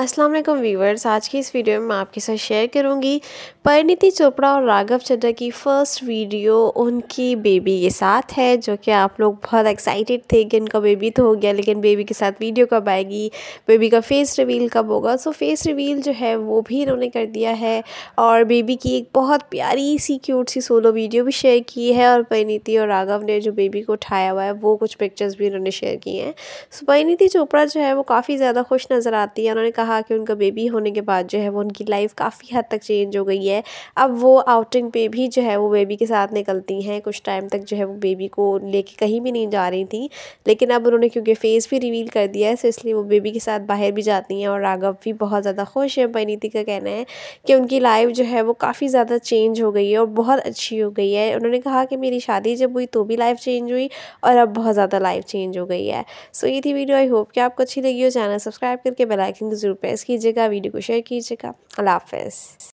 अस्सलाम वालेकुम व्यूवर्स आज की इस वीडियो में मैं आपके साथ शेयर करूंगी परिणीति चोपड़ा और राघव चड्डा की फ़र्स्ट वीडियो उनकी बेबी के साथ है जो कि आप लोग बहुत एक्साइटेड थे कि इनका बेबी तो हो गया लेकिन बेबी के साथ वीडियो कब आएगी बेबी का फेस रिवील कब होगा सो फेस रिवील जो है वो भी इन्होंने कर दिया है और बेबी की एक बहुत प्यारी सी क्यूट सी सोलो वीडियो भी शेयर की है और परिणीति और राघव ने जो बेबी को उठाया हुआ है वो कुछ पिक्चर्स भी इन्होंने शेयर किए हैं सो परिणीति चोपड़ा जो है वो काफ़ी ज़्यादा खुश नज़र आती है उन्होंने कहा कि उनका बेबी होने के बाद जो है वो उनकी लाइफ काफ़ी हद तक चेंज हो गई है अब वो आउटिंग पे भी जो है वो बेबी के साथ निकलती हैं कुछ टाइम तक जो है वो बेबी को लेके कहीं भी नहीं जा रही थी लेकिन अब उन्होंने क्योंकि फेस भी रिवील कर दिया है सो तो इसलिए वो बेबी के साथ बाहर भी जाती हैं और राघव भी बहुत ज़्यादा खुश है परिणीति का कहना है कि उनकी लाइफ जो है वो काफ़ी ज़्यादा चेंज हो गई है और बहुत अच्छी हो गई है उन्होंने कहा कि मेरी शादी जब हुई तो भी लाइफ चेंज हुई और अब बहुत ज़्यादा लाइफ चेंज हो गई है सो so, ये थी वीडियो आई होप कि आपको अच्छी लगी हो चैनल सब्सक्राइब करके बेलाइकिन जरूर प्रेस कीजिएगा वीडियो को शेयर कीजिएगा अल्लाह हाफ